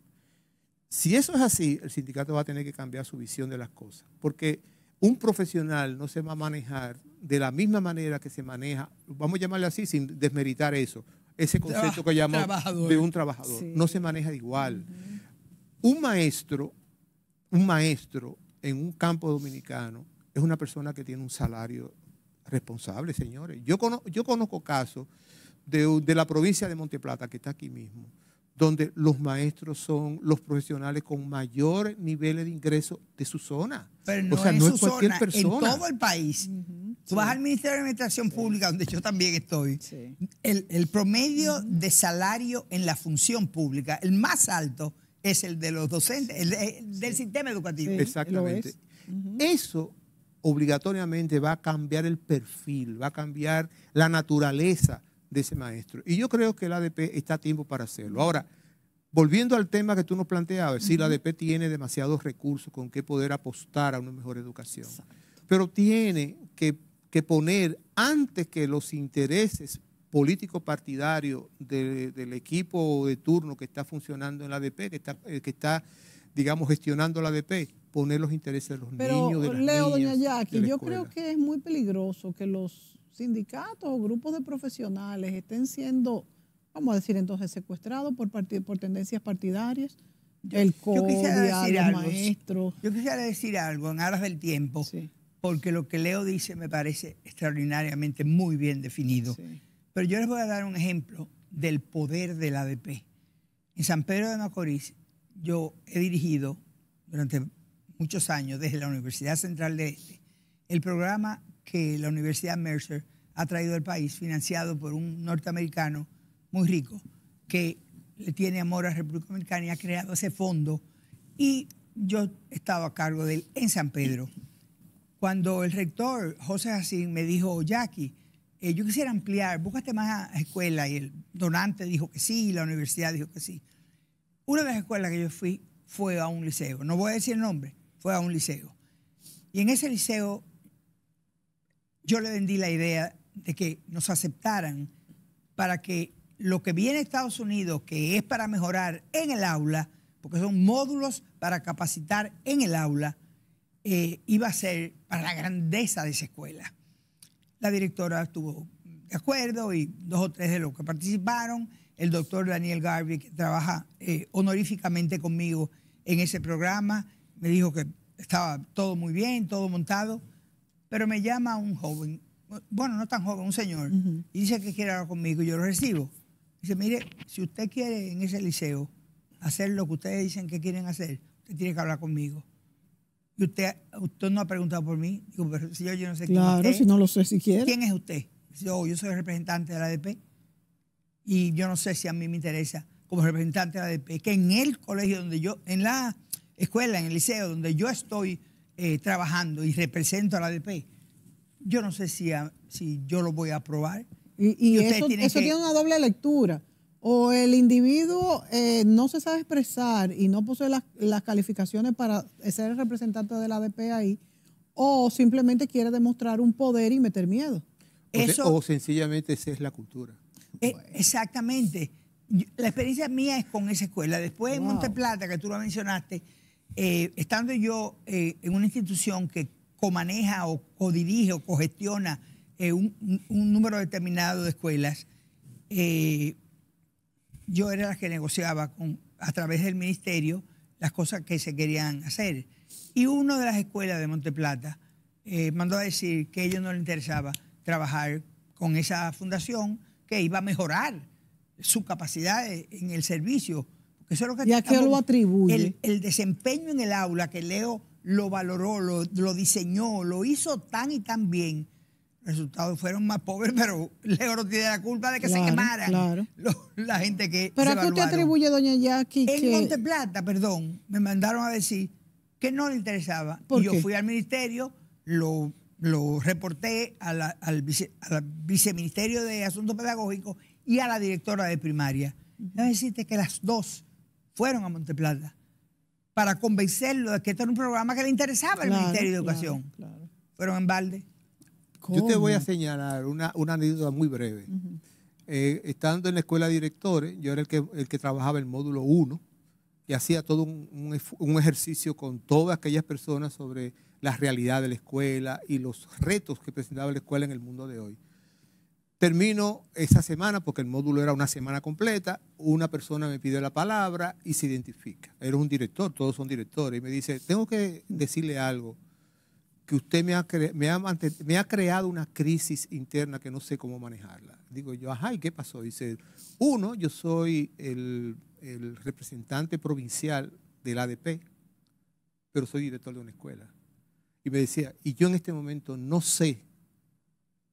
S3: Si eso es así, el sindicato va a tener que cambiar su visión de las cosas, porque un profesional no se va a manejar de la misma manera que se maneja, vamos a llamarle así sin desmeritar eso, ese ah, concepto que llamamos de un trabajador, no se maneja igual. Un maestro, un maestro en un campo dominicano es una persona que tiene un salario responsable, señores. Yo, yo conozco casos de, la provincia de Monteplata, que está aquí mismo, donde los maestros son los profesionales con mayores niveles de ingreso de su zona. Pero no o sea, no su es cualquier zona, persona. En todo
S2: el país. Tú vas al Ministerio de Administración Pública, donde yo también estoy. El, promedio de salario en la función pública, el más alto, es el de los docentes, del sistema educativo. Exactamente.
S3: Eso obligatoriamente va a cambiar el perfil, va a cambiar la naturaleza de ese maestro. Y yo creo que el ADP está a tiempo para hacerlo. Ahora, volviendo al tema que tú nos planteabas, si la ADP tiene demasiados recursos con que poder apostar a una mejor educación, pero tiene que, poner antes que los intereses político partidarios del equipo de turno que está funcionando en la ADP, que está, eh, que está digamos, gestionando la ADP, poner los intereses de los niños, de las Leo, doña Jackie, yo creo
S1: que es muy peligroso que los sindicatos o grupos de profesionales estén siendo, vamos a decir entonces, secuestrados por, partid por tendencias partidarias, el maestro Yo quisiera decir
S2: algo en aras del tiempo, porque lo que Leo dice me parece extraordinariamente muy bien definido. Pero yo les voy a dar un ejemplo del poder del ADP. En San Pedro de Macorís yo he dirigido durante muchos años desde la Universidad Central de Este el programa que la Universidad Mercer ha traído al país, financiado por un norteamericano muy rico, que le tiene amor a República Dominicana y ha creado ese fondo. Y yo estaba a cargo de él en San Pedro. Cuando el rector, José Jacín, me dijo, Jackie, eh, yo quisiera ampliar, búscate más escuelas escuela. Y el donante dijo que sí, y la universidad dijo que sí. Una de las escuelas que yo fui fue a un liceo, no voy a decir el nombre, fue a un liceo. Y en ese liceo yo le vendí la idea de que nos aceptaran para que lo que viene a Estados Unidos, que es para mejorar en el aula, porque son módulos para capacitar en el aula, eh, iba a ser para la grandeza de esa escuela. La directora estuvo de acuerdo y dos o tres de los que participaron, el doctor Daniel Garvey, que trabaja eh, honoríficamente conmigo en ese programa, me dijo que estaba todo muy bien, todo montado. Pero me llama un joven, bueno, no tan joven, un señor, y dice que quiere hablar conmigo y yo lo recibo. Dice, mire, si usted quiere en ese liceo hacer lo que ustedes dicen que quieren hacer, usted tiene que hablar conmigo. Y usted, usted no ha preguntado por mí. Digo, pero si yo, no sé claro, quién es usted. si no lo sé si quiere. ¿Quién es usted? Yo, oh, yo soy representante de la ADP y yo no sé si a mí me interesa como representante de la ADP que en el colegio donde yo, en la escuela, en el liceo donde yo estoy eh, trabajando y represento a la ADP, yo no sé si, si yo lo voy a aprobar.
S1: Y, eso, tiene una doble lectura. O el individuo eh, no se sabe expresar y no posee las, calificaciones para ser el representante de la ADP ahí, o simplemente quiere demostrar un poder y meter miedo. Eso, o,
S3: sencillamente esa es la cultura.
S1: Eh, exactamente. La experiencia mía es con
S2: esa escuela. Después en Monteplata, que tú lo mencionaste, eh, estando yo eh, en una institución que comaneja o codirige o cogestiona eh, un, número determinado de escuelas, yo era la que negociaba a través del ministerio las cosas que se querían hacer. Y una de las escuelas de Monteplata mandó a decir que a ellos no les interesaba trabajar con esa fundación que iba a mejorar su capacidad en el servicio que ¿Y a qué lo atribuye? El, desempeño en el aula que Leo lo valoró, lo, diseñó, lo hizo tan y tan bien. Resultados fueron más pobres, pero Leo no tiene la culpa de que se quemara la gente que. ¿Pero a qué te atribuye, doña Jackie? En Monte Monteplata, perdón, me mandaron a decir que no le interesaba. y yo fui al ministerio, lo, reporté al, viceministerio de Asuntos Pedagógicos y a la directora de primaria. No decirte que las dos fueron a Monteplata para convencerlo de que este era un programa que le interesaba al Ministerio de Educación. Fueron en balde. Yo te voy a
S3: señalar una, una anécdota muy breve. Eh, estando en la escuela de directores, yo era el que, el que trabajaba el módulo 1 y hacía todo un, ejercicio con todas aquellas personas sobre la realidad de la escuela y los retos que presentaba la escuela en el mundo de hoy. Termino esa semana, porque el módulo era una semana completa, una persona me pide la palabra y se identifica. Era un director, todos son directores, y me dice, tengo que decirle algo, que usted me ha, me creado una crisis interna que no sé cómo manejarla. Digo yo, ajá, ¿y qué pasó? Dice, uno, yo soy el, el representante provincial del ADP, pero soy director de una escuela. Y me decía, y yo en este momento no sé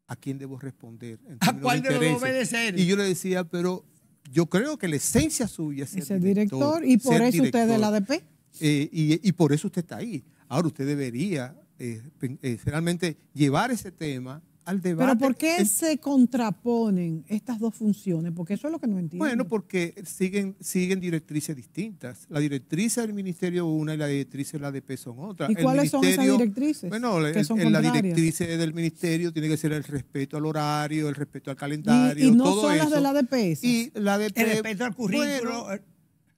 S3: ¿a quién debo responder? ¿A cuál debo obedecer? Y yo le decía, pero yo creo que la esencia suya es, ser director, y por eso usted es de la ADP. Eh, y, por eso usted está ahí. Ahora usted debería eh, eh, realmente llevar ese tema pero ¿por
S1: qué se contraponen estas dos funciones? Porque eso es lo que no entiendo. Bueno,
S3: porque siguen, siguen directrices distintas. La directriz del ministerio una y la directriz de la ADP son otra. ¿Y cuáles son esas directrices? Bueno, la directriz del ministerio tiene que ser el respeto al horario, el respeto al calendario. Y, no son las de
S1: la ADP. Y la ADP, El respeto al currículo.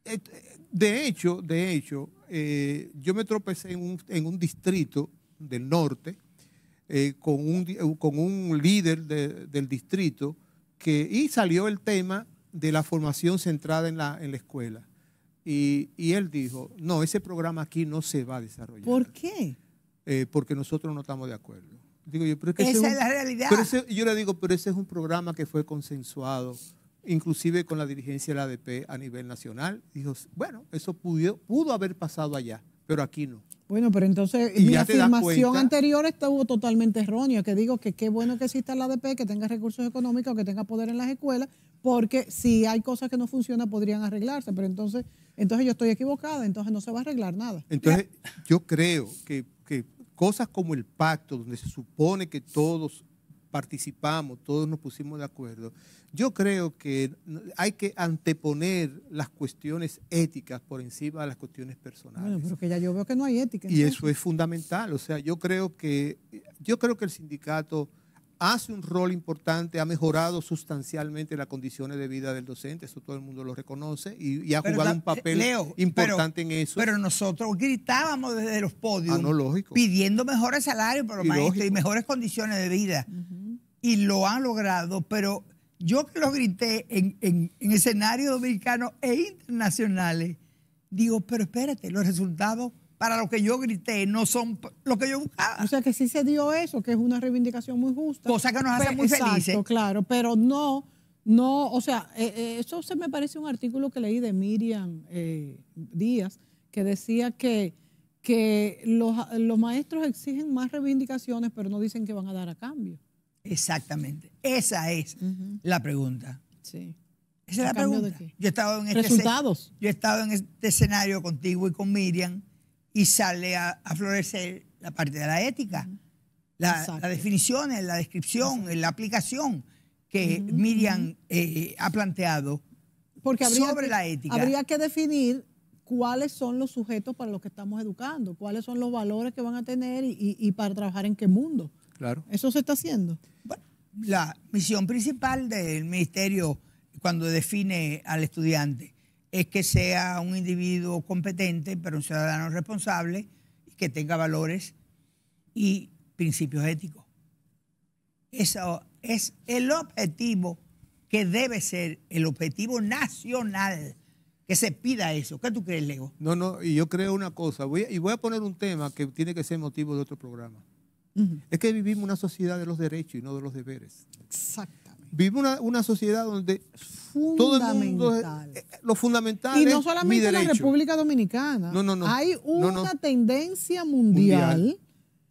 S3: Eh, de hecho, de hecho, eh, yo me tropecé en un, en un distrito del norte eh, con, un, eh, con un líder del distrito que, y salió el tema de la formación centrada en la, en la escuela. Y, él dijo, no, ese programa aquí no se va a desarrollar.
S1: ¿Por qué?
S3: Eh, porque nosotros no estamos de acuerdo. yo, pero es que Esa es, la realidad. yo le digo, pero ese es un programa que fue consensuado, inclusive con la dirigencia de la ADP a nivel nacional. Dijo, bueno, eso pudo, pudo haber pasado allá pero aquí no.
S1: Bueno, pero entonces mi afirmación anterior estuvo totalmente errónea, que digo que qué bueno que exista la ADP, que tenga recursos económicos, que tenga poder en las escuelas, porque si hay cosas que no funcionan podrían arreglarse, pero entonces, entonces yo estoy equivocada, entonces no se va a arreglar nada.
S3: Entonces, yo creo que, que cosas como el pacto, donde se supone que todos participamos, todos nos pusimos de acuerdo. Yo creo que hay que anteponer las cuestiones éticas por encima de las cuestiones personales.
S1: Bueno, pero que ya yo veo que no hay ética. Y eso es
S3: fundamental. O sea, yo creo que yo creo que el sindicato hace un rol importante, ha mejorado sustancialmente las condiciones de vida del docente, eso todo el mundo lo reconoce, y, ha jugado un eh, papel importante en eso. Pero
S2: nosotros gritábamos desde los podios pidiendo mejores salarios para los y maestros y mejores condiciones de vida. Y lo han logrado, pero yo que lo grité en, en escenarios dominicanos e internacionales, digo, pero espérate, los resultados para lo que yo grité no son
S1: lo que yo buscaba. O sea que sí se dio eso, que es una reivindicación muy justa. Cosa que nos hace muy felices. exacto, claro, pero no, no, o sea, eh, eh, eso se me parece un artículo que leí de Miriam eh, Díaz, que decía que, que los, maestros exigen más reivindicaciones, pero no dicen que van a dar a cambio. Exactamente. Esa es
S2: la pregunta. Sí.
S1: Esa es la pregunta. en este Resultados.
S2: Yo he estado en este escenario contigo y con Miriam y sale a, florecer la parte de la ética, las la definiciones, la descripción, la aplicación que Miriam eh, ha planteado
S1: sobre la ética. Habría que definir cuáles son los sujetos para los que estamos educando, cuáles son los valores que van a tener y, y para trabajar en qué mundo. Claro. Eso se está haciendo. Bueno,
S2: la misión principal del ministerio cuando define al estudiante es que sea un individuo competente, pero un ciudadano responsable y que tenga valores y principios éticos. Eso es el objetivo que debe ser, el objetivo nacional, que se pida eso. ¿Qué tú crees, Leo?
S3: No, no, y yo creo una cosa, y voy a poner un tema que tiene que ser motivo de otro programa. Es que vivimos una sociedad de los derechos y no de los deberes.
S1: Exacto.
S3: Vive una, una sociedad donde
S1: todo el mundo es-
S3: eh, lo fundamental Y no solamente en la República
S1: Dominicana. No, no, no. Hay una tendencia mundial,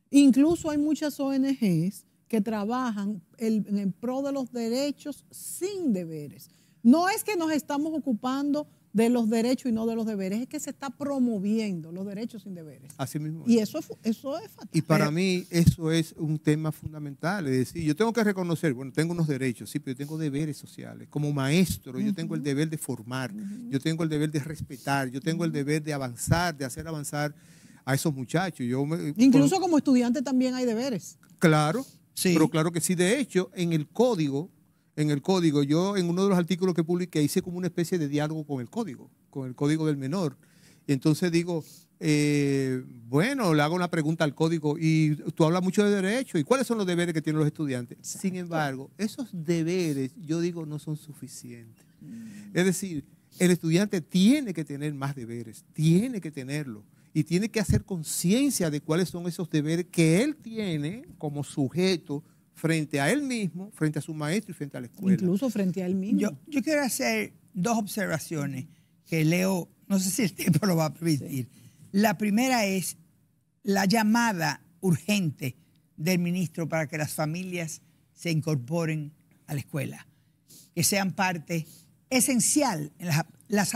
S1: incluso hay muchas ONGs que trabajan en pro de los derechos sin deberes. No es que nos estamos ocupando de los derechos y no de los deberes, es que se está promoviendo los derechos sin deberes.
S3: Así mismo. Y
S1: eso, eso es
S3: Y para eh, mí eso es un tema fundamental, es decir, yo tengo que reconocer, bueno, tengo unos derechos, sí, pero yo tengo deberes sociales. Como maestro, yo tengo el deber de formar, yo tengo el deber de respetar, yo tengo el deber de avanzar, de hacer avanzar a esos muchachos. Yo eh, Incluso
S1: como estudiante también hay deberes.
S3: Claro, sí. pero claro que sí, de hecho, en el código en el código. Yo en uno de los artículos que publiqué hice como una especie de diálogo con el código, con el código del menor. Y entonces digo, eh, bueno, le hago una pregunta al código y tú hablas mucho de derecho y cuáles son los deberes que tienen los estudiantes. Sin embargo, esos deberes yo digo no son suficientes. Mm. Es decir, el estudiante tiene que tener más deberes, tiene que tenerlo y tiene que hacer conciencia de cuáles son esos deberes que él tiene como sujeto frente a él mismo, frente a su maestro y frente a la
S2: escuela. Incluso
S1: frente a él mismo. Yo, quiero hacer
S3: dos observaciones que
S2: leo, no sé si el tiempo lo va a permitir. La primera es la llamada urgente del ministro para que las familias se incorporen a la escuela, que sean parte esencial. Las, las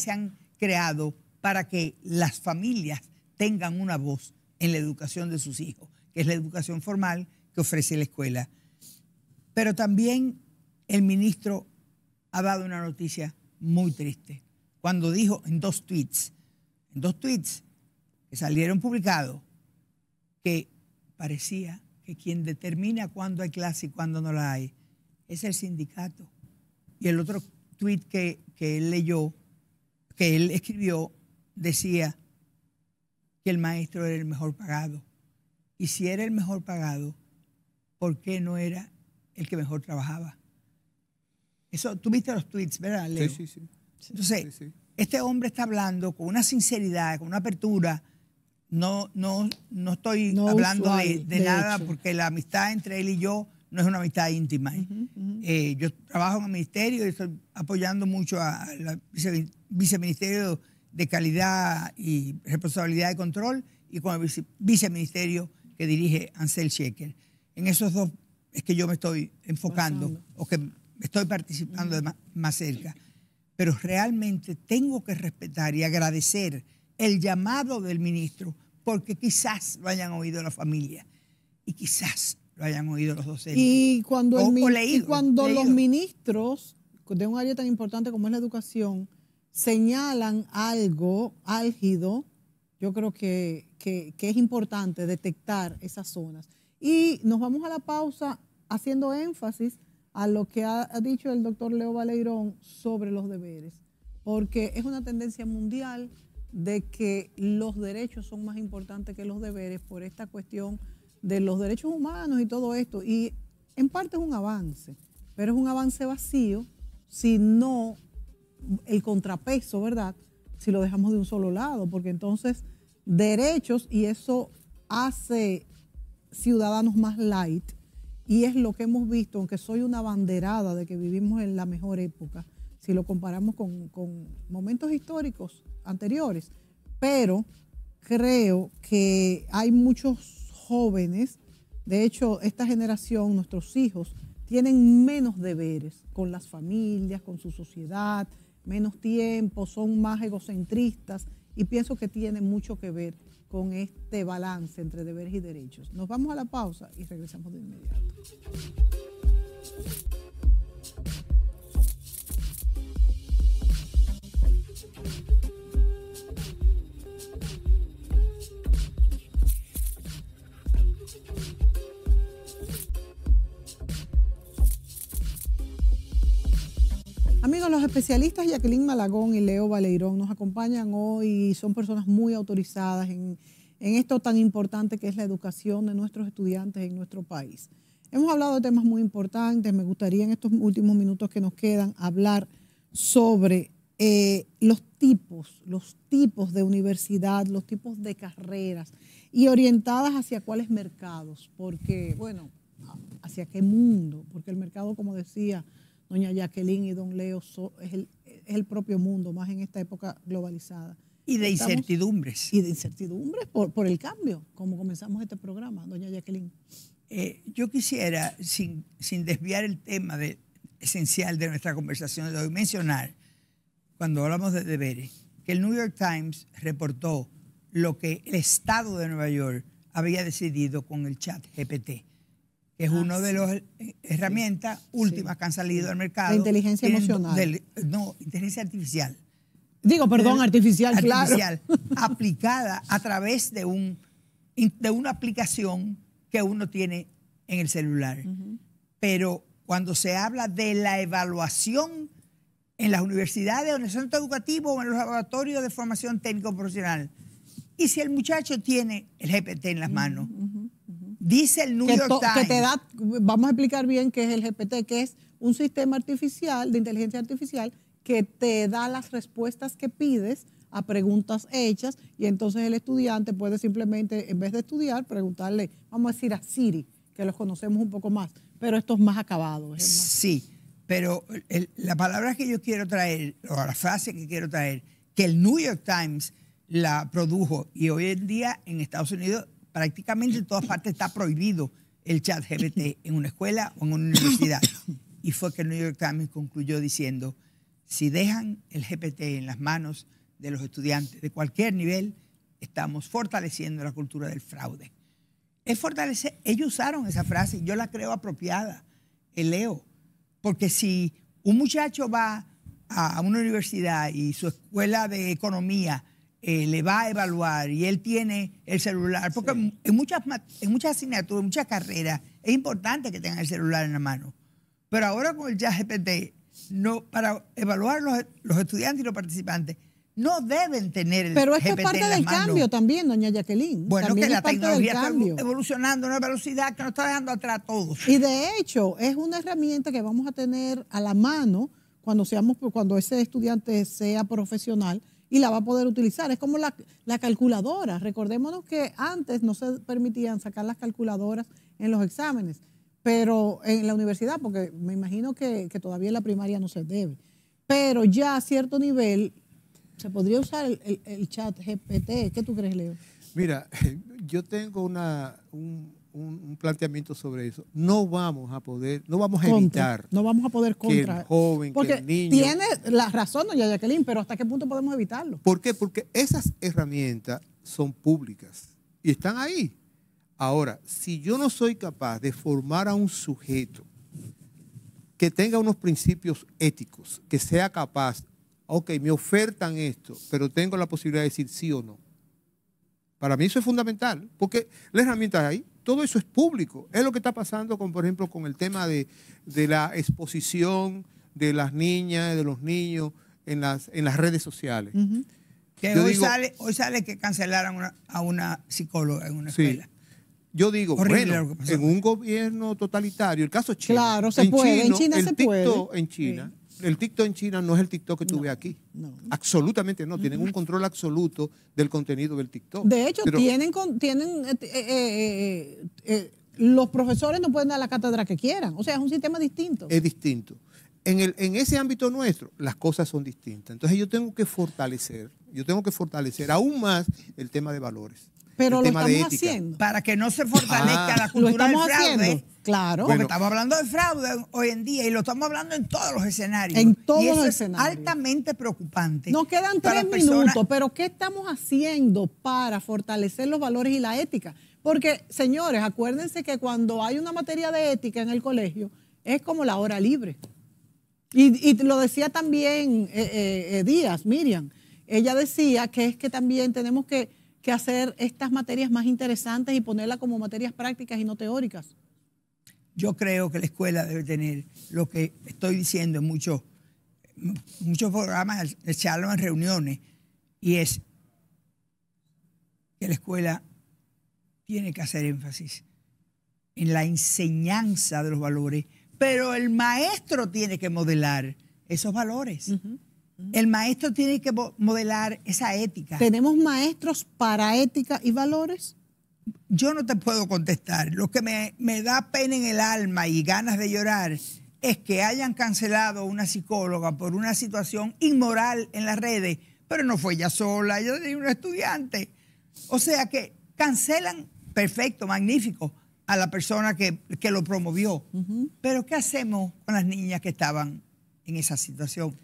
S2: se han creado para que las familias tengan una voz en la educación de sus hijos, que es la educación formal, que ofrece la escuela. Pero también el ministro ha dado una noticia muy triste cuando dijo en dos tweets, en dos tweets que salieron publicados, que parecía que quien determina cuándo hay clase y cuándo no la hay es el sindicato. Y el otro tweet que, que él leyó, que él escribió, decía que el maestro era el mejor pagado. Y si era el mejor pagado, ¿por qué no era el que mejor trabajaba. Eso, tú viste los tweets, ¿verdad, Leo? Sí, sí, sí. Entonces, este hombre está hablando con una sinceridad, con una apertura. No, no, estoy hablando de, nada porque la amistad entre él y yo no es una amistad íntima. ¿eh? Eh, yo trabajo en el ministerio y estoy apoyando mucho al viceministerio de Calidad y Responsabilidad de Control y con el viceministerio que dirige Ansel Shecker en esos dos es que yo me estoy enfocando o que estoy participando más, cerca. Pero realmente tengo que respetar y agradecer el llamado del ministro porque quizás lo hayan oído la familia y quizás lo hayan oído los docentes. Y cuando, los
S1: ministros de un área tan importante como es la educación señalan algo álgido, yo creo que es importante detectar esas zonas. Y nos vamos a la pausa haciendo énfasis a lo que ha dicho el doctor Leo Baleirón sobre los deberes, porque es una tendencia mundial de que los derechos son más importantes que los deberes por esta cuestión de los derechos humanos y todo esto. Y en parte es un avance, pero es un avance vacío si no el contrapeso, ¿verdad? Si lo dejamos de un solo lado, porque entonces derechos, y eso hace ciudadanos más light y es lo que hemos visto, aunque soy una banderada de que vivimos en la mejor época, si lo comparamos con, momentos históricos anteriores, pero creo que hay muchos jóvenes, de hecho esta generación, nuestros hijos, tienen menos deberes con las familias, con su sociedad, menos tiempo, son más egocentristas y pienso que tiene mucho que ver con este balance entre deberes y derechos. Nos vamos a la pausa y regresamos de inmediato. los especialistas Jacqueline Malagón y Leo Baleirón Nos acompañan hoy y son personas muy autorizadas en, en esto tan importante que es la educación de nuestros estudiantes en nuestro país. Hemos hablado de temas muy importantes. Me gustaría en estos últimos minutos que nos quedan hablar sobre eh, los tipos, los tipos de universidad, los tipos de carreras y orientadas hacia cuáles mercados, porque, bueno, hacia qué mundo, porque el mercado, como decía doña Jacqueline y don Leo, es, el, propio mundo, más en esta época globalizada. Y de
S2: incertidumbres. Y de
S1: incertidumbres por, por, el cambio, como comenzamos este programa, doña Jacqueline.
S2: Eh, yo quisiera, sin, desviar el tema de, esencial de nuestra conversación de hoy, mencionar, cuando hablamos de deberes, que el New York Times reportó lo que el Estado de Nueva York había decidido con el chat GPT es una ah, de las eh, herramientas últimas que han salido al mercado. La inteligencia emocional. no, inteligencia artificial. Digo, perdón, artificial, artificial, aplicada a través de, un, de una aplicación que uno tiene en el celular. Pero cuando se habla de la evaluación en las universidades o en el centro educativo o en los laboratorios de formación técnico-profesional, y si el muchacho tiene el GPT en las manos,
S1: Dice el New York Times. vamos a explicar bien qué es el GPT, que es un sistema artificial, de inteligencia artificial, que te da las respuestas que pides a preguntas hechas y entonces el estudiante puede simplemente, en vez de estudiar, preguntarle, vamos a decir a Siri, que los conocemos un poco más, pero esto es más acabado. Sí,
S2: pero la palabra que yo quiero traer, o la frase que quiero traer, que el New York Times la produjo y hoy en día en Estados Unidos prácticamente en todas partes está prohibido el chat GPT en una escuela o en una universidad. Y fue que el New York Times concluyó diciendo, si dejan el GPT en las manos de los estudiantes de cualquier nivel, estamos fortaleciendo la cultura del fraude. ellos usaron esa frase, yo la creo apropiada, el eh, leo, porque si un muchacho va a una universidad y su escuela de economía eh, le va a evaluar y él tiene el celular, porque en, muchas, en muchas asignaturas, en muchas carreras, es importante que tengan el celular en la mano. Pero ahora con el ChatGPT, no, para evaluar los, estudiantes y los participantes,
S1: no deben tener el Pero esto es parte del cambio también, doña Jacqueline. Bueno, que la tecnología está evolucionando a una velocidad que nos está dejando atrás a todos. Y de hecho, es una herramienta que vamos a tener a la mano cuando seamos cuando ese estudiante sea profesional y la va a poder utilizar. Es como la, calculadora. Recordémonos que antes no se permitían sacar las calculadoras en los exámenes, pero en la universidad, porque me imagino que, todavía en la primaria no se debe. Pero ya a cierto nivel se podría usar el, chat GPT. ¿Qué tú crees, Leo?
S3: Mira, yo tengo una, un, un, planteamiento sobre eso. No vamos a poder, no vamos a evitar. No
S1: vamos a poder contra. Que
S3: el joven, que el niño. Tiene
S1: la razón, doña Jacqueline, pero ¿hasta qué punto podemos evitarlo?
S3: ¿Por qué? Porque esas herramientas son públicas y están ahí. Ahora, si yo no soy capaz de formar a un sujeto que tenga unos principios éticos, que sea capaz, ok, me ofertan esto, pero tengo la posibilidad de decir sí o no. Para mí eso es fundamental, porque la herramienta es ahí. Todo eso es público. Es lo que está pasando con, por ejemplo, con el tema de, la exposición de las niñas, de los niños en las, en las redes sociales. Que hoy, sale,
S2: hoy sale que cancelaron a una psicóloga en una escuela.
S3: Yo digo, bueno, en un gobierno totalitario, el caso chino. Claro,
S2: se puede, en China
S1: se puede.
S3: En China, el TikTok en China no es el TikTok que tuve aquí. Absolutamente no. Tienen un control absoluto del contenido del TikTok. De hecho, tienen,
S1: tienen eh, eh, eh, los profesores no pueden dar la cátedra que quieran. O sea, es un sistema distinto.
S3: Es distinto. En, ese ámbito nuestro, las cosas son distintas. Entonces yo tengo que fortalecer, yo tengo que fortalecer aún más el tema de valores.
S1: Pero lo estamos de ética. haciendo.
S3: Para que
S2: no se fortalezca ah. la cultura lo estamos fraude. Claro. Porque estamos hablando de fraude hoy en día y lo
S1: estamos hablando en todos los escenarios. En todos los escenarios. altamente preocupante. Nos quedan tres minutos, pero ¿qué estamos haciendo para fortalecer los valores y la ética? Porque, señores, acuérdense que cuando hay una materia de ética en el colegio, es como la hora libre. Y, lo decía también eh, eh, eh, Díaz, Miriam. Ella decía que es que también tenemos que hacer estas materias más interesantes y ponerlas como materias prácticas y no teóricas.
S2: Yo creo que la escuela debe tener lo que estoy diciendo en muchos, programas, en charlas, en reuniones, y es que la escuela tiene que hacer énfasis en la enseñanza de los valores, pero el maestro tiene que modelar esos valores. El maestro tiene que modelar esa ética. ¿Tenemos maestros para ética y valores? yo no te puedo contestar. Lo que me, da pena en el alma y ganas de llorar es que hayan cancelado a una psicóloga por una situación inmoral en las redes, pero no fue ella sola, ella tenía un estudiante. O sea que cancelan, perfecto, magnífico, a la persona que, lo promovió. Pero ¿qué hacemos con las niñas que estaban en esa situación?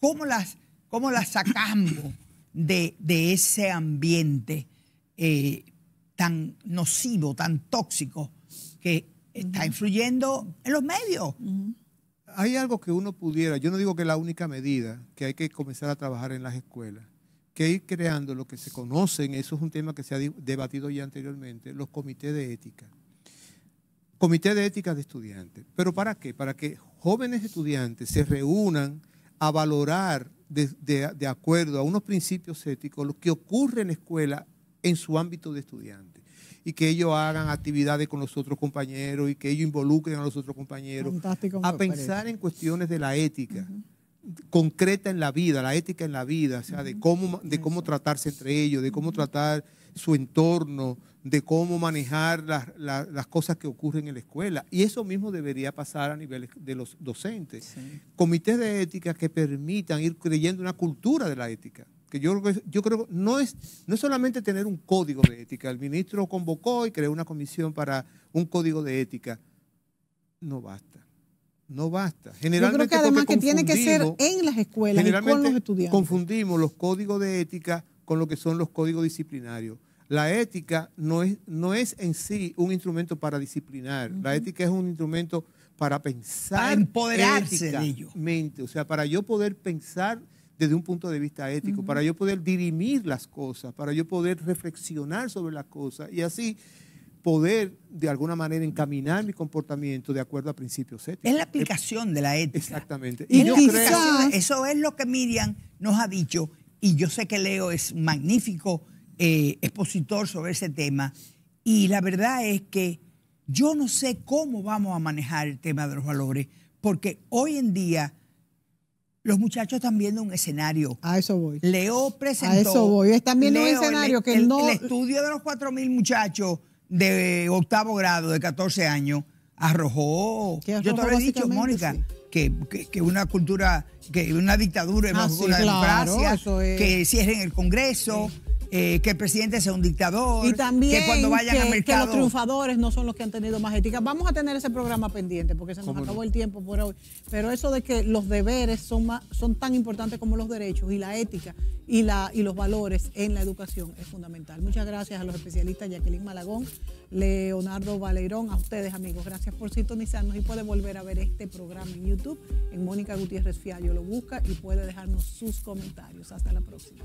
S2: ¿Cómo las, cómo las sacamos de, de ese ambiente? Eh, tan nocivo,
S3: tan tóxico, que está influyendo en los medios. Hay algo que uno pudiera, yo no digo que es la única medida, que hay que comenzar a trabajar en las escuelas, que ir creando lo que se conocen, eso es un tema que se ha debatido ya anteriormente, los comités de ética. Comité de ética de estudiantes. ¿Pero para qué? Para que jóvenes estudiantes se reúnan a valorar de, de acuerdo a unos principios éticos lo que ocurre en la escuela en su ámbito de estudiante y que ellos hagan actividades con los otros compañeros y que ellos involucren a los otros compañeros
S1: a pensar
S3: en cuestiones de la ética. concreta en la vida, la ética en la vida, o sea, de cómo, de cómo tratarse entre ellos, de cómo tratar su entorno, de cómo manejar las, cosas que ocurren en la escuela. Y eso mismo debería pasar a nivel de los docentes. Comités de ética que permitan ir creyendo una cultura de la ética que yo, creo no es no es solamente tener un código de ética. El ministro convocó y creó una comisión para un código de ética. No basta. No basta. Generalmente, yo creo que además que tiene que ser
S1: en las escuelas
S3: Confundimos los códigos de ética con lo que son los códigos disciplinarios. La ética no es, no es en sí un instrumento para disciplinar. La ética es un instrumento para pensar. Para empoderarse de o sea, para yo poder pensar desde un punto de vista ético, para yo poder dirimir las cosas, para yo poder reflexionar sobre las cosas y así poder de alguna manera encaminar mi comportamiento de acuerdo a principios éticos. Es la aplicación de la ética. Exactamente. Y, yo creo,
S2: eso es lo que Miriam nos ha dicho y yo sé que Leo es un magnífico eh, expositor sobre ese tema y la verdad es que yo no sé cómo vamos a manejar el tema de los valores porque hoy en día los muchachos están viendo un escenario. A eso voy. Leo presentó. A eso voy. Están viendo un escenario que el, no. El estudio de los 4.000 muchachos de octavo grado, de 14 años, arrojó. arrojó Yo te lo he dicho, Mónica. Que, que, una cultura, que una dictadura ah, es más que una democracia, que cierren el Congreso, eh, que el presidente sea un dictador, y también que los
S1: triunfadores no son los que han tenido más ética. Vamos a tener ese programa pendiente porque se nos acabó el tiempo por hoy. Pero eso de que los deberes son, son tan importantes como los derechos y la ética y, la, y los valores en la educación es fundamental. Muchas gracias a los especialistas Jacqueline Malagón, Leonardo Valerón, a ustedes amigos. Gracias por sintonizarnos y puede volver a ver este programa en YouTube. En Mónica Gutiérrez Fiallo lo busca y puede dejarnos sus comentarios. Hasta la próxima.